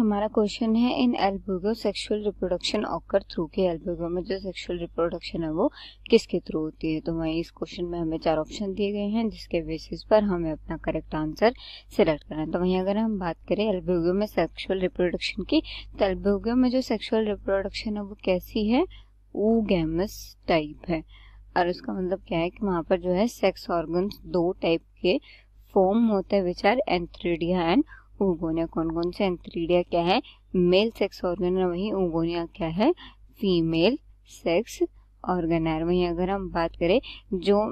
हमारा क्वेश्चन है in Albugo sexual reproduction occur through के एल्बोगो में जो सेक्सुअल रिप्रोडक्शन है वो किसके थ्रू होती है तो वही इस क्वेश्चन में हमें चार ऑप्शन दिए गए हैं जिसके बेसिस पर हमें अपना करेक्ट आंसर सिलेक्ट करना है तो वहीं अगर हम बात करें एल्बोगो में सेक्सुअल रिप्रोडक्शन की तो एल्बोगो में जो सेक्सुअल रिप्रोडक्शन है वो कैसी है ऊगैमस टाइप है और उसका मतलब क्या है कि वहाँ पर जो है सेक्स ऑर्गन दो टाइप के फॉर्म होते हैं which are antheridia and oogonia कौन कौन से एंथ्रीडिया क्या है मेल सेक्स ऑर्गन वहीं ओगोनिया क्या है फीमेल सेक्स ऑर्गन है वहीं अगर हम बात करें जो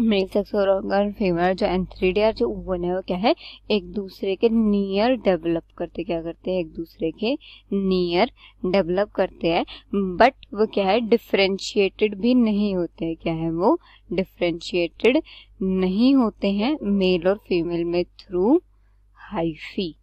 मेल सेक्स ऑर्गन फीमेल जो एंथ्रीडिया जो ओवन है वो क्या है एक दूसरे के नियर डेवलप करते क्या करते हैं एक दूसरे के नियर डेवलप करते हैं बट वो क्या है डिफ्रेंशिएटेड भी नहीं होते है क्या है वो डिफ्रेंशिएटेड नहीं होते हैं मेल और फीमेल में थ्रू हाइफी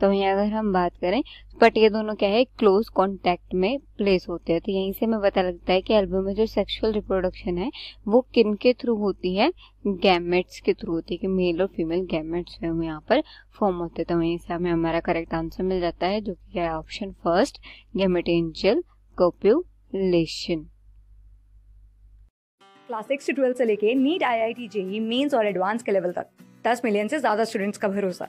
तो यहाँ अगर हम बात करें बट ये दोनों क्या है क्लोज कॉन्टेक्ट में प्लेस होते हैं तो यहीं से हमें पता लगता है कि एल्बम में जो सेक्सुअल रिप्रोडक्शन है वो किन के थ्रू होती है गैमेट्स के थ्रू होती है कि मेल और फीमेल गैमेट्स में यहाँ पर फॉर्म होते हैं तो वहीं से हमें हमारा करेक्ट आंसर मिल जाता है जो कि है option first gametangial copulation class six से से लेके NEET I I T JEE mains और एडवांस के लेवल तक दस मिलियन से ज्यादा स्टूडेंट्स का भरोसा